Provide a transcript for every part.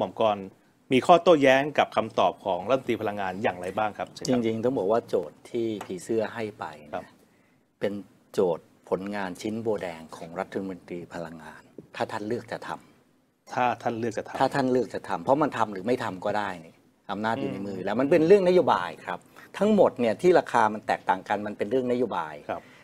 หม่อมกรมีข้อโต้แย้งกับคำตอบของรัฐมนตรีพลังงานอย่างไรบ้างครับจริงๆต้องบอกว่าโจทย์ที่ผีเสื้อให้ไปเป็นโจทย์ผลงานชิ้นโบแดงของรัฐมนตรีพลังงาน ถ้าท่านเลือกจะทำ ถ้าท่านเลือกจะทำถ้าท่านเลือกจะทำ เพราะมันทำหรือไม่ทำก็ได้นี่อำนาจอยู่ในมือแล้วมันเป็นเรื่องนโยบายครับ ทั้งหมดเนี่ยที่ราคามันแตกต่างกันมันเป็นเรื่องนโยบาย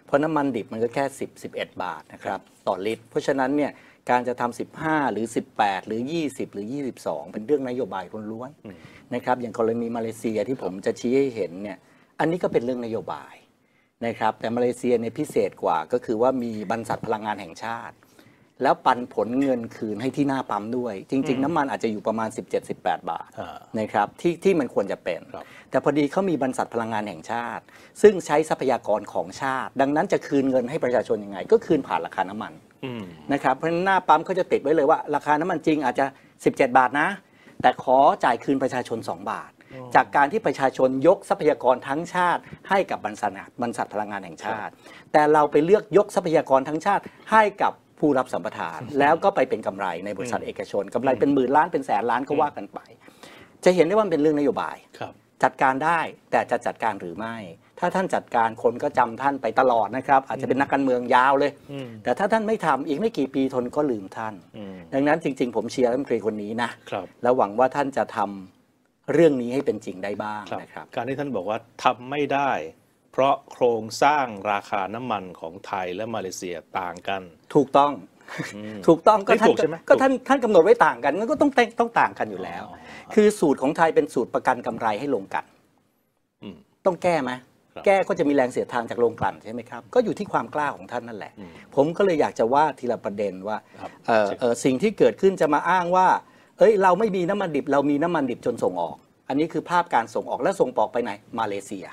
เพราะน้ำมันดิบมันก็แค่10 11บาทนะครับต่อลิตร เพราะฉะนั้นเนี่ยการจะทำ 15 หรือ 18 หรือ 20 หรือ 22 เป็นเรื่องนโยบายล้วนๆนะครับ อย่างกรณีมาเลเซียที่ผมจะชี้ให้เห็นเนี่ยอันนี้ก็เป็นเรื่องนโยบายนะครับ แต่มาเลเซียในพิเศษกว่าก็คือว่ามีบรรษัทพลังงานแห่งชาติ แล้วปันผลเงินคืนให้ที่หน้าปั๊มด้วย จริง ๆ น้ำมันอาจจะอยู่ประมาณ 17-18 บาทนะครับที่ที่มันควรจะเป็น แต่พอดีเขามีบรรษัทพลังงานแห่งชาติ ซึ่งใช้ทรัพยากรของชาติ ดังนั้นจะคืนเงินให้ประชาชนยังไง ก็คืนผ่านราคาน้ำมันนะครับเพราะฉะนั้นหน้าปั๊มเขาจะติดไว้เลยว่าราคาน้ำมันจริงอาจจะ 17 บาทนะ แต่ขอจ่ายคืนประชาชน 2 บาท จากการที่ประชาชนยกทรัพยากรทั้งชาติ ให้กับบรรษัทบรรษัทพลังงานแห่งชาติ แต่เราไปเลือกยกทรัพยากรทั้งชาติให้กับผู้รับสัมปทาน แล้วก็ไปเป็นกำไรในบริษัทเอกชน กำไรเป็นหมื่นล้านเป็นแสนล้านก็ว่ากันไป จะเห็นได้ว่าเป็นเรื่องนโยบายจัดการได้แต่จะจัดการหรือไม่ถ้าท่านจัดการคนก็จำท่านไปตลอดนะครับ อาจจะเป็นนักการเมืองยาวเลย แต่ถ้าท่านไม่ทำอีกไม่กี่ปีทนก็ลืมท่าน ดังนั้นจริงๆ ผมเชียร์รัฐมนตรีคนนี้นะแล้วหวังว่าท่านจะทำเรื่องนี้ให้เป็นจริงได้บ้างนะครับ การที่ท่านบอกว่าทำไม่ได้ เพราะโครงสร้างราคาน้ำมันของไทยและมาเลเซียต่างกัน ถูกต้องถูกต้องก็ท่านก็ท่านท่านกำหนดไว้ต่างกันก็ต้องต้องต่างกันอยู่แล้ว คือสูตรของไทยเป็นสูตรประกันกำไรให้ลงกันต้องแก้ไหมแก้ก็จะมีแรงเสียดทานจากโรงกลั่นใช่ไหมครับก็อยู่ที่ความกล้าของท่านนั่นแหละ ผมก็เลยอยากจะว่าทีละประเด็นว่าสิ่งที่เกิดขึ้นจะมาอ้างว่าเอ้ยเราไม่มีน้ำมันดิบเรามีน้ำมันดิบจนส่งออก อันนี้คือภาพการส่งออกและส่งออกไปไหนมาเลเซีย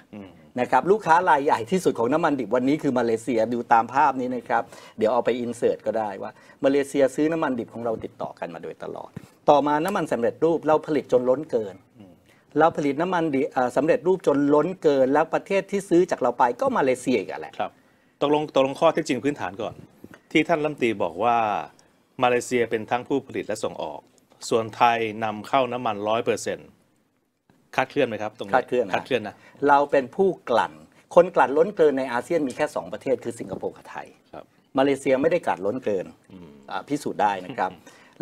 นะครับลูกค้ารายใหญ่ที่สุดของน้ำมันดิบวันนี้คือมาเลเซียดูตามภาพนี้นะครับเดี๋ยวเอาไปอินเสิร์ตก็ได้ว่ามาเลเซียซื้อน้ำมันดิบของเราติดต่อกันมาโดยตลอด ต่อมาน้ำมันสำเร็จรูปเราผลิตจนล้นเกินเราผลิตน้ำมันสำเร็จรูปจนล้นเกินแล้วประเทศที่ซื้อจากเราไปก็มาเลเซียอีกแหละครับตกลงตกลงข้อที่จริงพื้นฐานก่อน ที่ท่านลำตีบอกว่ามาเลเซียเป็นทั้งผู้ผลิตและส่งออก ส่วนไทยนำเข้าน้ำมันร้อยเปอร์เซ็นต์คาดเคลื่อนไหมครับ ตรงนี้คาดเคลื่อนคัดเคลื่อนนะเราเป็นผู้กลั่นคนกลั่นล้นเกินในอาเซียนมีแค่ 2 ประเทศคือสิงคโปร์กับไทยมาเลเซียไม่ได้กลั่นล้นเกินพิสูจน์ได้นะครับ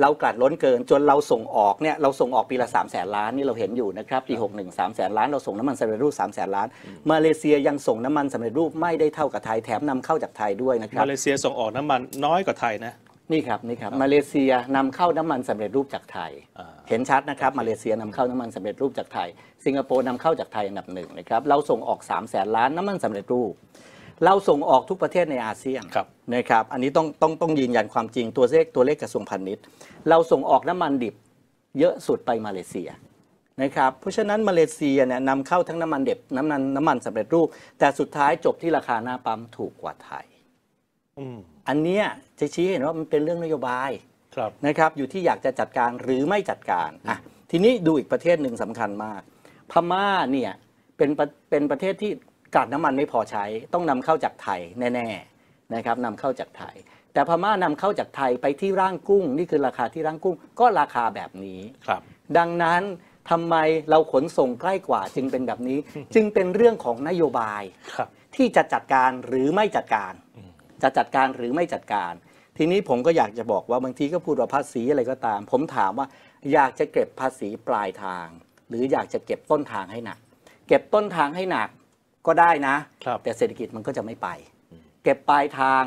เรากลัดล้นเกินจนเราส่งออกเนี่ยเราส่งออกปีละ 3 0 0แสนล้านนี่เราเห็นอยู่นะครับปี61 3 0 0แสนล้าน เราส่งน้ำมันสำเร็จรูป3 0 0แสนล้านมาเลเซียยังส่งน้ำมันสำเร็จรูปไม่ได้เท่ากับไทยแถมนำเข้าจากไทยด้วยนะครับมาเลเซียส่งออกน้ำมันน้อยกว่าไทยนะนี่ครับนี่ครับมาเลเซียนำเข้าน้ำมันสำเร็จรูปจากไทย เห็นชัดนะครับมาเลเซียนำเข้าน้ำมันสำเร็จรูปจากไทย สิงคโปร์นำเข้าจากไทยอันดับหนึ่งนะครับเราส่งออก3 0 0แสนล้านน้ำมันสำเร็จรูป เราส่งออกทุกประเทศในอาเซียนครับนะครับ อันนี้ต้องต้องต้องยืนยันความจริงตัวเลขตัวเลขกระทรวงพาณิชย์ เราส่งออกน้ำมันดิบ เยอะสุดไปมาเลเซียนะครับ เพราะฉะนั้นมาเลเซียเนี่ยนำเข้าทั้งน้ำมันเด็บน้ำมันน้ำมันสำเร็จรูป แต่สุดท้ายจบที่ราคาหน้าปั๊มถูกกว่าไทย อันเนี้ยจะชี้เห็นว่ามันเป็นเรื่องนโยบายบนะครับอยู่ที่อยากจะจัดการหรือไม่จัดการอ่ะทีนี้ดูอีกประเทศหนึ่งสำคัญมาก พม่าเนี่ยเป็นเป็นประเทศที่กัดน้ำมันไม่พอใช้ ต้องนำเข้าจากไทยแน่ๆนะครับนำเข้าจากไทย แต่พม่านำเข้าจากไทยไปที่ร่างกุ้งนี่คือราคาที่ร่างกุ้ง ก็ราคาแบบนี้ครับ ดังนั้นทำไมเราขนส่งใกล้กว่า จึงเป็นแบบนี้ จึงเป็นเรื่องของนโยบายครับที่จะจัดการหรือไม่จัดการ จะจัดการหรือไม่จัดการ ทีนี้ผมก็อยากจะบอกว่าบางทีก็พูดว่าภาษีอะไรก็ตาม ผมถามว่าอยากจะเก็บภาษีปลายทาง หรืออยากจะเก็บต้นทางให้หนัก เก็บต้นทางให้หนักก็ได้นะแต่เศรษฐกิจมันก็จะไม่ไปเก็บปลายทาง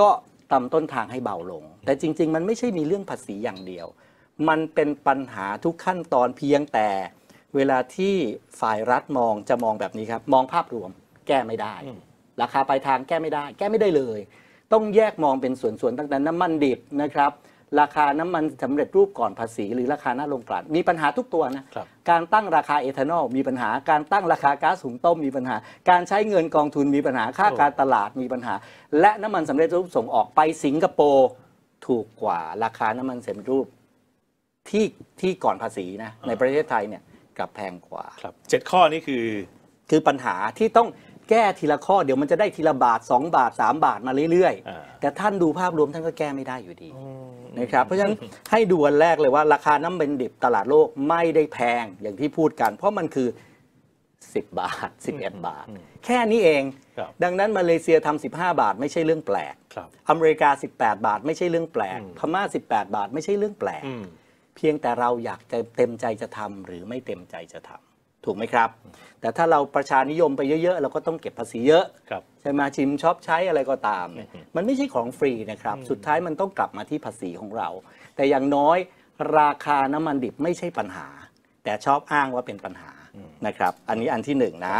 ก็ตํำต้นทางให้เบาลง แต่จริงๆ มันไม่ใช่มีเรื่องภาษีอย่างเดียว มันเป็นปัญหาทุกขั้นตอนเพียงแต่ เวลาที่ฝ่ายรัฐมองจะมองแบบนี้ครับ มองภาพรวมแก้ไม่ได้ ราคาปลายทางแก้ไม่ได้ แก้ไม่ได้เลย ต้องแยกมองเป็นส่วนๆตั้งแต่น้ำมันดิบนะครับราคาน้ำมันสำเร็จรูปก่อนภาษี หรือราคาหน้าโรงกลั่นมีปัญหาทุกตัวนะ การตั้งราคาเอทานอลมีปัญหาการตั้งราคาก๊าซหุงต้มมีปัญหา การใช้เงินกองทุนมีปัญหาค่าการตลาดมีปัญหา และน้ำมันสำเร็จรูปส่งออกไปสิงคโปร์ถูกกว่า ราคาน้ำมันสำเร็จรูปที่ที่ก่อนภาษีนะในประเทศไทยเนี่ยกับแพงกว่าครับเจ็ดข้อนี้คือคือปัญหาที่ต้องแก้ทีละข้อเดี๋ยวมันจะได้ทีละบาท 2 บาท 3 บาทมาเรื่อยๆ แต่ท่านดูภาพรวมท่านก็แก้ไม่ได้อยู่ดีนะครับเพราะฉะนั้นให้ดูวันแรกเลยว่า ราคาน้ำเปนดิบ ตลาดโลกไม่ได้แพงอย่างที่พูดกัน เพราะมันคือ 10 บาท 11 บาท แค่นี้เอง ดังนั้นมาเลเซียทำ 15 บาทไม่ใช่เรื่องแปลกอเมริกา 18 บาทไม่ใช่เรื่องแปลกพม่า 18 บาทไม่ใช่เรื่องแปลกเพียงแต่เราอยากเต็มใจจะทำหรือไม่เต็มใจจะทำถูกไหมครับแต่ถ้าเราประชานิยมไปเยอะๆ เราก็ต้องเก็บภาษีเยอะครับใช่ไหมชิมชอบใช้อะไรก็ตาม มันไม่ใช่ของฟรีนะครับ สุดท้ายมันต้องกลับมาที่ภาษีของเรา แต่อย่างน้อยราคาน้ำมันดิบไม่ใช่ปัญหา แต่ชอบอ้างว่าเป็นปัญหานะครับ อันนี้อันที่หนึ่งนะ